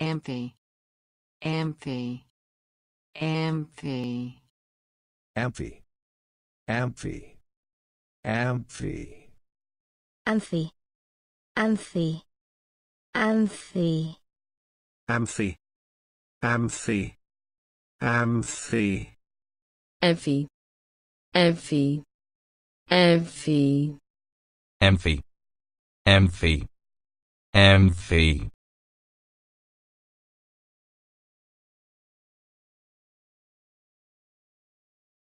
Amphi. Amphi. Amphi. Amphi. Amphi. Amphi. Amphi. Amphi. Amphi. Amphi. Amphi. Amphi. Amphi. Amphi. Amphi. Amphi. Amphi. Amphi.